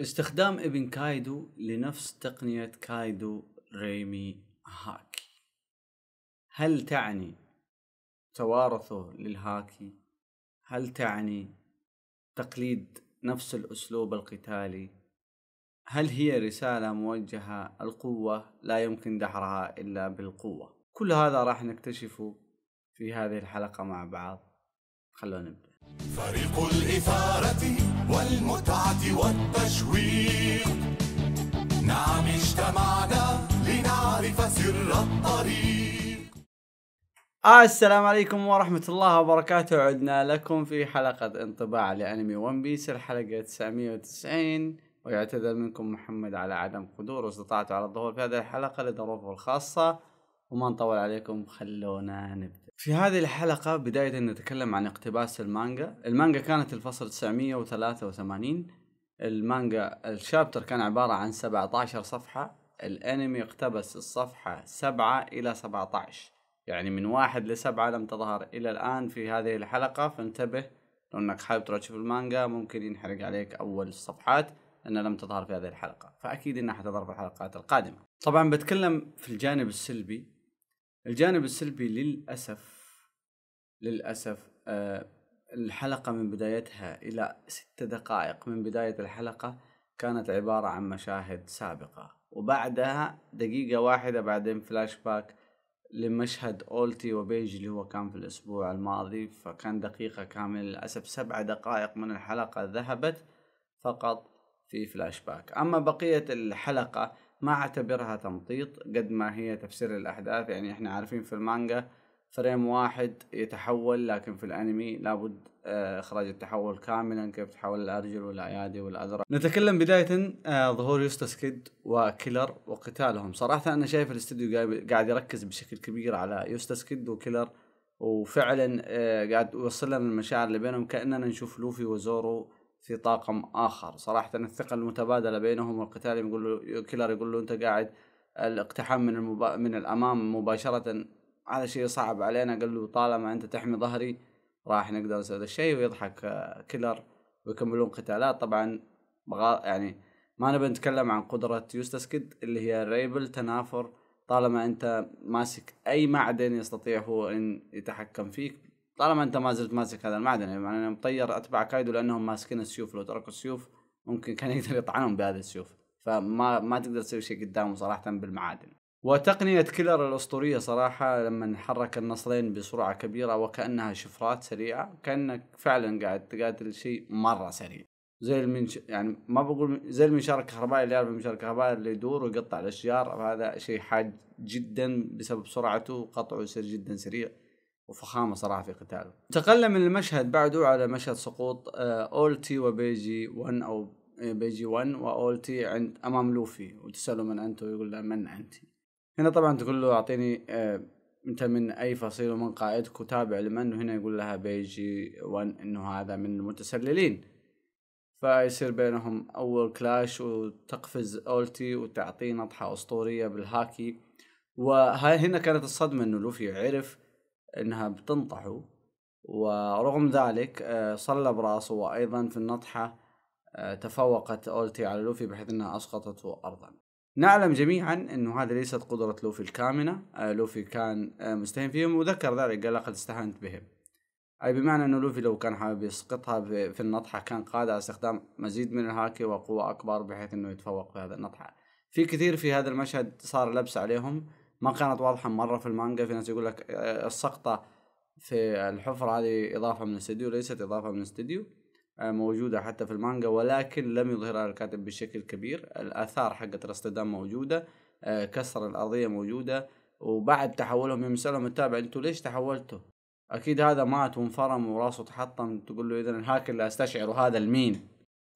استخدام ابن كايدو لنفس تقنية كايدو ريمي هاكي هل تعني توارثه للهاكي؟ هل تعني تقليد نفس الأسلوب القتالي؟ هل هي رسالة موجهة القوة لا يمكن دحرها إلا بالقوة؟ كل هذا راح نكتشفه في هذه الحلقة مع بعض خلونا نبدأ فريق الإثارة والمتعة والتشويق نعم اجتمعنا لنعرف سر الطريق آه، السلام عليكم ورحمة الله وبركاته عدنا لكم في حلقة انطباع لأنمي ون بيس الحلقة 990 ويعتذر منكم محمد على عدم قدوره واستطاعته على الظهور في هذه الحلقة لظروفه الخاصة وما نطول عليكم خلونا نبدأ في هذه الحلقة بداية نتكلم عن اقتباس المانجا المانجا كانت الفصل 983 المانجا الشابتر كان عبارة عن 17 صفحة الانمي اقتبس الصفحة 7 الى 17 يعني من واحد لسبعة لم تظهر الى الان في هذه الحلقة فانتبه لو انك حابب تروح تشوف المانجا ممكن ينحرق عليك اول الصفحات انها لم تظهر في هذه الحلقة فاكيد انها حتظهر في الحلقات القادمة طبعا بتكلم في الجانب السلبي الجانب السلبي للاسف للأسف آه، الحلقة من بدايتها إلى ست دقائق من بداية الحلقة كانت عبارة عن مشاهد سابقة وبعدها دقيقة واحدة بعدين فلاش باك لمشهد أولتي وبيج اللي هو كان في الأسبوع الماضي فكان دقيقة كاملة للأسف سبع دقائق من الحلقة ذهبت فقط في فلاش باك أما بقية الحلقة ما اعتبرها تمطيط قد ما هي تفسير الأحداث يعني احنا عارفين في المانجا فريم واحد يتحول لكن في الانمي لابد آه، اخراج التحول كاملا كيف تحول الارجل والايادي والازرق نتكلم بدايه آه، ظهور يوستس كيد وكيلر وقتالهم صراحه انا شايف الاستوديو قاعد يركز بشكل كبير على يوستس كيد وكيلر وفعلا آه، قاعد يوصل لنا المشاعر اللي بينهم كاننا نشوف لوفي وزورو في طاقم اخر صراحه الثقه المتبادله بينهم والقتال يقول له كيلر يقول له انت قاعد الاقتحام من المبا... من الامام مباشره هذا شيء صعب علينا قال له طالما انت تحمي ظهري راح نقدر نسوي هذا الشيء ويضحك آه، كيلر ويكملون قتالات طبعا بغا يعني ما نبي نتكلم عن قدرة يوستاس كيد اللي هي ريبل تنافر طالما انت ماسك اي معدن يستطيع هو ان يتحكم فيك طالما انت ما زلت ماسك هذا المعدن يعني انا مطير اتباع كايدو لانهم ماسكين السيوف لو تركوا السيوف ممكن كان يقدر يطعنهم بهذه السيوف فما ما تقدر تسوي شيء قدامه صراحه بالمعادن وتقنية كيلر الأسطورية صراحة لما حرك النصرين بسرعة كبيرة وكأنها شفرات سريعة كأنك فعلا قاعد تقاتل شيء مرة سريع زي المنش يعني ما بقول زي المنشار الكهربائي اللي يعرف المنشار الكهربائي اللي يدور ويقطع الأشجار هذا شيء حاد جدا بسبب سرعته وقطعه يصير جدا سريع وفخامة صراحة في قتاله انتقلنا من المشهد بعده على مشهد سقوط آه، أولتي وبيجي 1 أو آه، بيجي 1 وأولتي عند أمام لوفي وتسأله من أنت ويقول له من أنت هنا طبعا تقول له اعطيني آه انت من اي فصيل ومن قائدك وتابع لمن وهنا يقول لها بيجي وان انه هذا من المتسللين فيصير بينهم اول كلاش وتقفز اولتي وتعطيه نطحة اسطورية بالهاكي وهاي هنا كانت الصدمة انه لوفي عرف انها بتنطحه ورغم ذلك آه، صلى براسه وايضا في النطحة آه، تفوقت اولتي على لوفي بحيث انها اسقطته ارضا نعلم جميعا انه هذا ليست قدرة لوفي الكامنة، آه، لوفي كان آه، مستهين فيهم وذكر ذلك قال لقد استهنت بهم. اي بمعنى انه لوفي لو كان حابب يسقطها في النطحة كان قادر على استخدام مزيد من الهاكي وقوة اكبر بحيث انه يتفوق في هذا النطحة. في كثير في هذا المشهد صار لبس عليهم ما كانت واضحة مرة في المانجا في ناس يقول لك آه، السقطة في الحفرة هذه اضافة من الاستديو ليست اضافة من الاستديو آه، موجودة حتى في المانجا ولكن لم يظهرها الكاتب بشكل كبير الآثار حقت الاصطدام موجودة آه، كسر الأرضية موجودة وبعد تحولهم يوم سألهم التابع انتوا ليش تحولتوا؟ أكيد هذا مات وانفرم وراسه تحطم تقول له إذا هاك اللي أستشعره هذا المين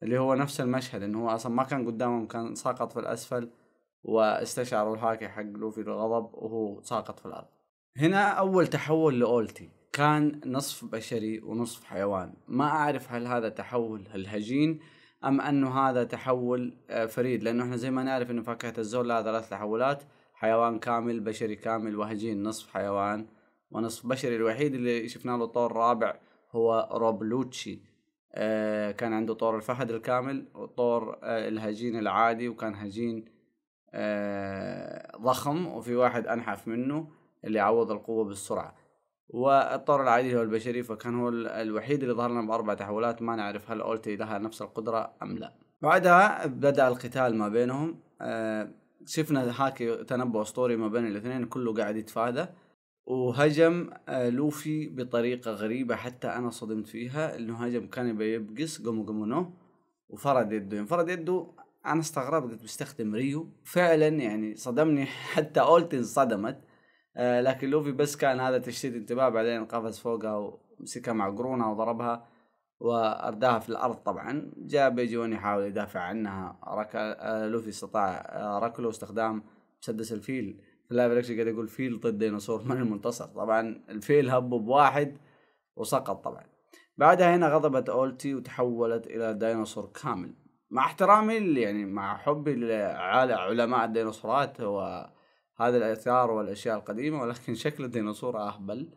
اللي هو نفس المشهد إنه هو أصلا ما كان قدامهم كان ساقط في الأسفل واستشعروا الهاكي حق لوفي الغضب وهو ساقط في الأرض هنا أول تحول لأولتي كان نصف بشري ونصف حيوان ما أعرف هل هذا تحول الهجين أم أنه هذا تحول آه، فريد لأنه احنا زي ما نعرف أن فاكهة الزول لها ثلاث تحولات حيوان كامل بشري كامل وهجين نصف حيوان ونصف بشري الوحيد اللي شفناه له طور رابع هو روبلوتشي لوتشي آه، كان عنده طور الفهد الكامل وطور آه، الهجين العادي وكان هجين ضخم وفي واحد أنحف منه اللي عوض القوة بالسرعة والطور العادي هو البشري فكان هو الوحيد اللي ظهر لنا باربع تحولات ما نعرف هل اولتي لها نفس القدره ام لا بعدها بدا القتال ما بينهم آه شفنا هاكي تنبؤ اسطوري ما بين الاثنين كله قاعد يتفادى وهجم آه لوفي بطريقه غريبه حتى انا صدمت فيها انه هجم كان يبي يبقس قومو قومو نو وفرد يده انفرد يده انا استغربت قلت بيستخدم ريو فعلا يعني صدمني حتى اولتي انصدمت آه، لكن لوفي بس كان هذا تشتيت انتباه بعدين قفز فوقها ومسكها مع قرونها وضربها وارداها في الارض طبعا جاء بيجون يحاول يدافع عنها آه، لوفي استطاع آه، ركله واستخدام مسدس الفيل في اللايف اكشن قاعد يقول فيل ضد ديناصور من المنتصر طبعا الفيل هبه بواحد وسقط طبعا بعدها هنا غضبت اولتي وتحولت الى ديناصور كامل مع احترامي يعني مع حبي لعلماء الديناصورات و هذه الاثار والاشياء القديمه ولكن شكل الديناصور اهبل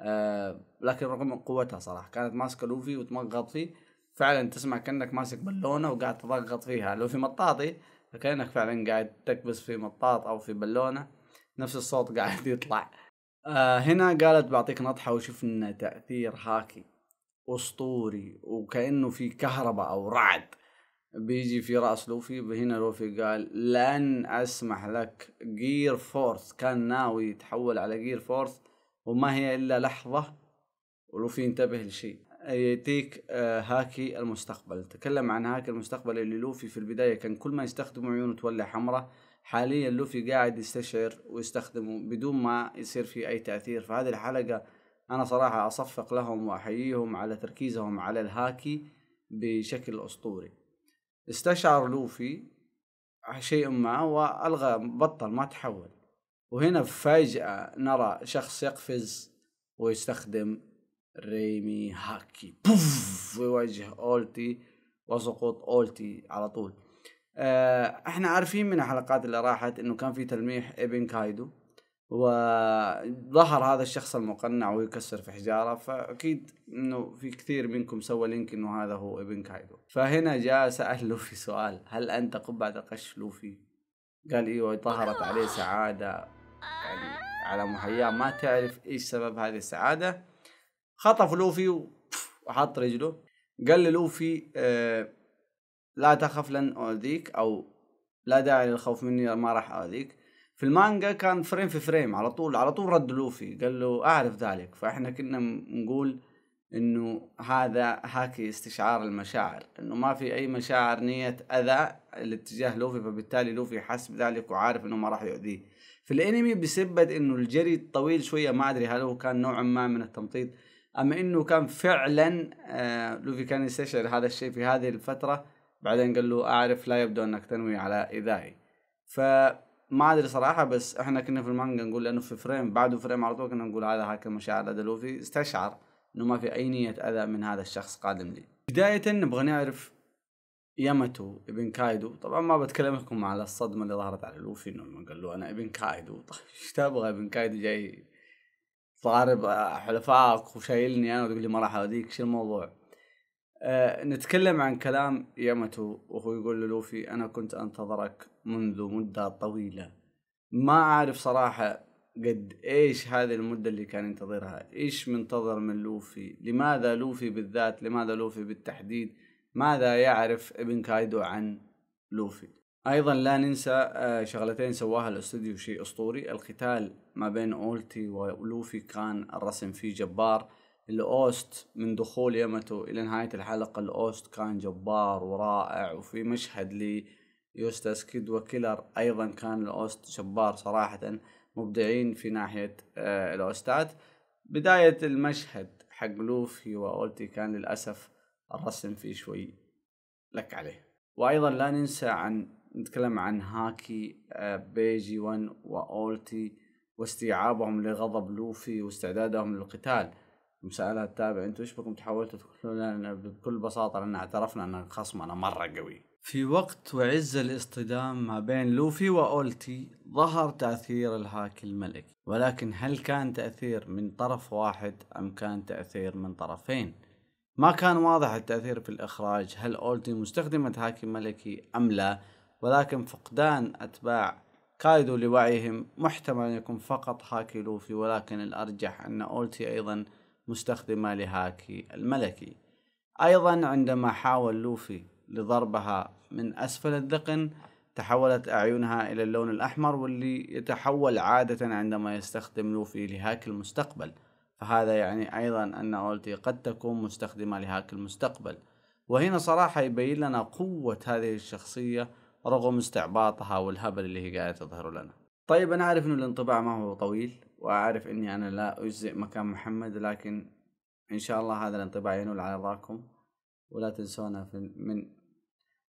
آه لكن رغم قوتها صراحه كانت ماسكه لوفي وتمغط فيه فعلا تسمع كانك ماسك بالونه وقاعد تضغط فيها لو في مطاطي فكانك فعلا قاعد تكبس في مطاط او في بالونه نفس الصوت قاعد يطلع آه هنا قالت بعطيك نطحه وشفنا تاثير هاكي اسطوري وكانه في كهرباء او رعد بيجي في راس لوفي هنا لوفي قال لن اسمح لك جير فورث كان ناوي يتحول على جير فورث وما هي الا لحظه ولوفي ينتبه لشيء ياتيك آه، هاكي المستقبل تكلم عن هاكي المستقبل اللي لوفي في البدايه كان كل ما يستخدمه عيونه تولع حمراء حاليا لوفي قاعد يستشعر ويستخدمه بدون ما يصير في اي تاثير فهذه الحلقه انا صراحه اصفق لهم واحييهم على تركيزهم على الهاكي بشكل اسطوري استشعر لوفي شيء ما والغى بطل ما تحول وهنا فجأة نرى شخص يقفز ويستخدم ريمي هاكي بوف ويواجه اولتي وسقوط اولتي على طول آه، احنا عارفين من الحلقات اللي راحت انه كان في تلميح ابن كايدو وظهر هذا الشخص المقنع ويكسر في حجاره فاكيد انه في كثير منكم سوى لينك انه هذا هو ابن كايدو فهنا جاء سال لوفي سؤال هل انت قبعه قش لوفي؟ قال ايوه ظهرت عليه سعاده يعني على محياه ما تعرف ايش سبب هذه السعاده خطف لوفي وحط رجله قال لوفي آه، لا تخف لن اؤذيك او لا داعي للخوف مني ما راح اؤذيك في المانجا كان فريم في فريم على طول على طول رد لوفي قال له اعرف ذلك فاحنا كنا نقول انه هذا هاكي استشعار المشاعر انه ما في اي مشاعر نية اذى لاتجاه لوفي فبالتالي لوفي حس بذلك وعارف انه ما راح يؤذيه في الانمي بسبب انه الجري الطويل شوية ما ادري هل هو كان نوع ما من التمطيط اما انه كان فعلا آه لوفي كان يستشعر هذا الشيء في هذه الفترة بعدين قال له اعرف لا يبدو انك تنوي على ايذائي ف ما ادري صراحه بس احنا كنا في المانجا نقول لانه في فريم بعده فريم على طول كنا نقول هذا هاك مشاعر هذا لوفي استشعر انه ما في اي نيه اذى من هذا الشخص قادم لي بدايه نبغى نعرف ياماتو ابن كايدو طبعا ما بتكلم لكم على الصدمه اللي ظهرت على لوفي انه قال له انا ابن كايدو طيب ايش تبغى ابن كايدو جاي ضارب حلفائك وشايلني انا وتقول لي ما راح اوديك شو الموضوع آه، نتكلم عن كلام ياماتو وهو يقول للوفي انا كنت انتظرك منذ مده طويله ما اعرف صراحه قد ايش هذه المده اللي كان ينتظرها ايش منتظر من لوفي لماذا لوفي بالذات لماذا لوفي بالتحديد ماذا يعرف ابن كايدو عن لوفي ايضا لا ننسى آه، شغلتين سواها الاستوديو شيء اسطوري القتال ما بين اولتي ولوفي كان الرسم فيه جبار الاوست من دخول يمتو الى نهايه الحلقه الاوست كان جبار ورائع وفي مشهد لي يوستاس كيد وكيلر ايضا كان الاوست جبار صراحه مبدعين في ناحيه آه، الاوستات بدايه المشهد حق لوفي واولتي كان للاسف الرسم فيه شوي لك عليه وايضا لا ننسى عن نتكلم عن هاكي آه، بيجي ون واولتي واستيعابهم لغضب لوفي واستعدادهم للقتال مساءلات تابع انتم ايش بكم تحولتوا تقولون لنا بكل بساطه لان اعترفنا ان خصمنا مره قوي. في وقت وعز الاصطدام ما بين لوفي واولتي ظهر تاثير الهاك الملكي، ولكن هل كان تاثير من طرف واحد ام كان تاثير من طرفين؟ ما كان واضح التاثير في الاخراج، هل اولتي مستخدمه هاكي ملكي ام لا؟ ولكن فقدان اتباع كايدو لوعيهم محتمل ان يكون فقط هاكي لوفي ولكن الارجح ان اولتي ايضا مستخدمة لهاكي الملكي أيضا عندما حاول لوفي لضربها من أسفل الذقن تحولت أعينها إلى اللون الأحمر واللي يتحول عادة عندما يستخدم لوفي لهاك المستقبل فهذا يعني أيضا أن أولتي قد تكون مستخدمة لهاك المستقبل وهنا صراحة يبين لنا قوة هذه الشخصية رغم استعباطها والهبل اللي هي قاعدة تظهر لنا طيب أنا أعرف أن الانطباع ما هو طويل واعرف اني انا لا اجزئ مكان محمد لكن ان شاء الله هذا الانطباع ينول على رضاكم ولا تنسونا في من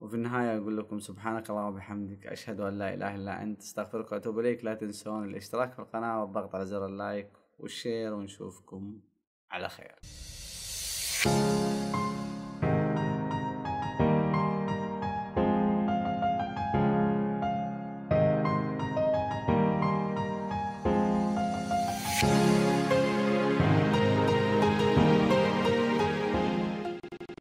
وفي النهاية أقول لكم سبحانك اللهم وبحمدك أشهد أن لا إله إلا أنت أستغفرك وأتوب إليك لا تنسون الاشتراك في القناة والضغط على زر اللايك والشير ونشوفكم على خير